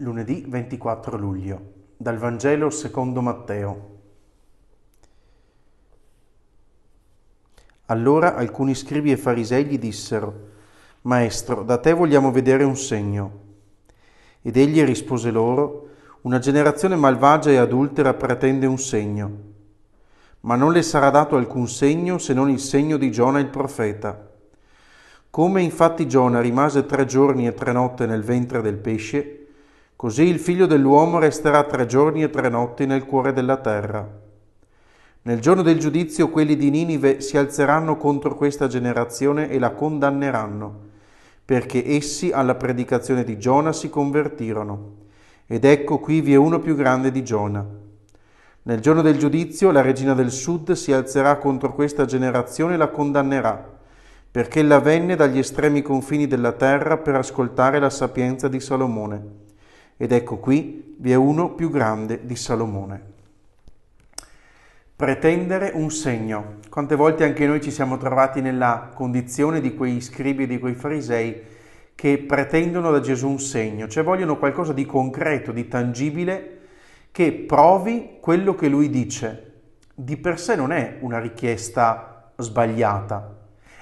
Lunedì 24 luglio, dal Vangelo secondo Matteo. Allora alcuni scrivi e farisei gli dissero, Maestro, da te vogliamo vedere un segno. Ed egli rispose loro, Una generazione malvagia e adultera pretende un segno, ma non le sarà dato alcun segno se non il segno di Giona il profeta. Come infatti Giona rimase tre giorni e tre notte nel ventre del pesce, Così il figlio dell'uomo resterà tre giorni e tre notti nel cuore della terra. Nel giorno del giudizio quelli di Ninive si alzeranno contro questa generazione e la condanneranno, perché essi alla predicazione di Giona si convertirono. Ed ecco qui vi è uno più grande di Giona. Nel giorno del giudizio la regina del sud si alzerà contro questa generazione e la condannerà, perché ella venne dagli estremi confini della terra per ascoltare la sapienza di Salomone ed ecco qui vi è uno più grande di Salomone. Pretendere un segno. Quante volte anche noi ci siamo trovati nella condizione di quei scribi e di quei farisei che pretendono da Gesù un segno, cioè vogliono qualcosa di concreto, di tangibile, che provi quello che lui dice. Di per sé non è una richiesta sbagliata,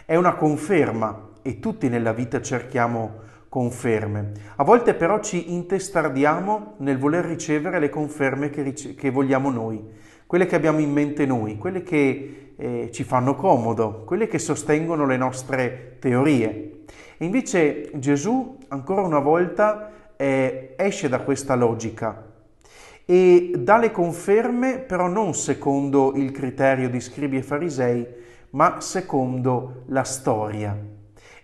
è una conferma e tutti nella vita cerchiamo conferme. A volte però ci intestardiamo nel voler ricevere le conferme che, rice- che vogliamo noi, quelle che abbiamo in mente noi, quelle che eh, ci fanno comodo, quelle che sostengono le nostre teorie. E invece Gesù, ancora una volta, eh, esce da questa logica e dà le conferme però non secondo il criterio di scribi e farisei, ma secondo la storia.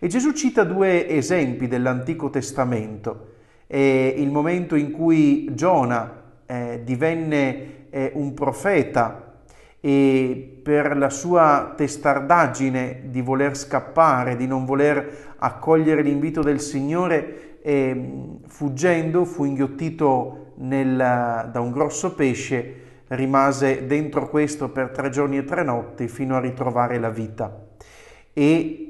E Gesù cita due esempi dell'Antico Testamento. Eh, il momento in cui Giona eh, divenne eh, un profeta e per la sua testardaggine di voler scappare, di non voler accogliere l'invito del Signore, ehm, fuggendo fu inghiottito nel, da un grosso pesce, rimase dentro questo per tre giorni e tre notti fino a ritrovare la vita. E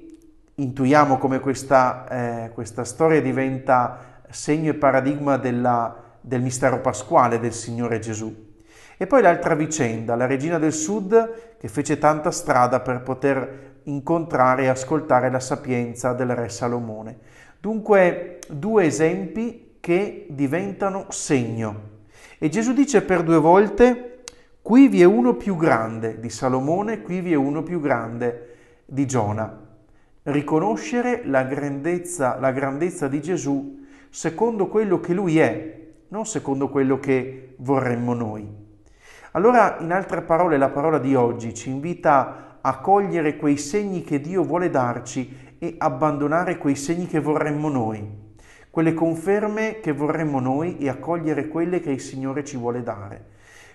intuiamo come questa, eh, questa storia diventa segno e paradigma della, del mistero pasquale del Signore Gesù. E poi l'altra vicenda, la regina del sud che fece tanta strada per poter incontrare e ascoltare la sapienza del re Salomone. Dunque due esempi che diventano segno. E Gesù dice per due volte, qui vi è uno più grande di Salomone, qui vi è uno più grande di Giona riconoscere la grandezza, la grandezza di Gesù secondo quello che Lui è, non secondo quello che vorremmo noi. Allora, in altre parole, la parola di oggi ci invita a cogliere quei segni che Dio vuole darci e abbandonare quei segni che vorremmo noi, quelle conferme che vorremmo noi e accogliere quelle che il Signore ci vuole dare.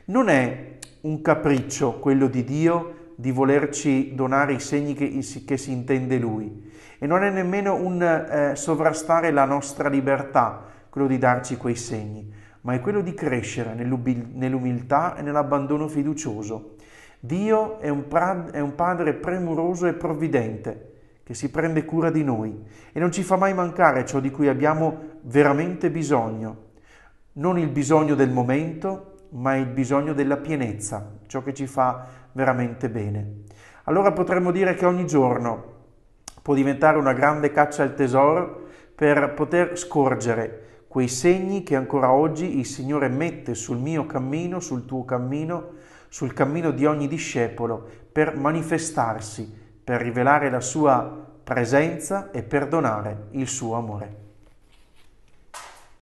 Non è un capriccio quello di Dio di volerci donare i segni che, che si intende lui e non è nemmeno un eh, sovrastare la nostra libertà, quello di darci quei segni, ma è quello di crescere nell'umiltà e nell'abbandono fiducioso. Dio è un, pra- è un Padre premuroso e provvidente che si prende cura di noi e non ci fa mai mancare ciò di cui abbiamo veramente bisogno, non il bisogno del momento, ma il bisogno della pienezza, ciò che ci fa veramente bene. Allora potremmo dire che ogni giorno può diventare una grande caccia al tesoro per poter scorgere quei segni che ancora oggi il Signore mette sul mio cammino, sul tuo cammino, sul cammino di ogni discepolo, per manifestarsi, per rivelare la sua presenza e perdonare il suo amore.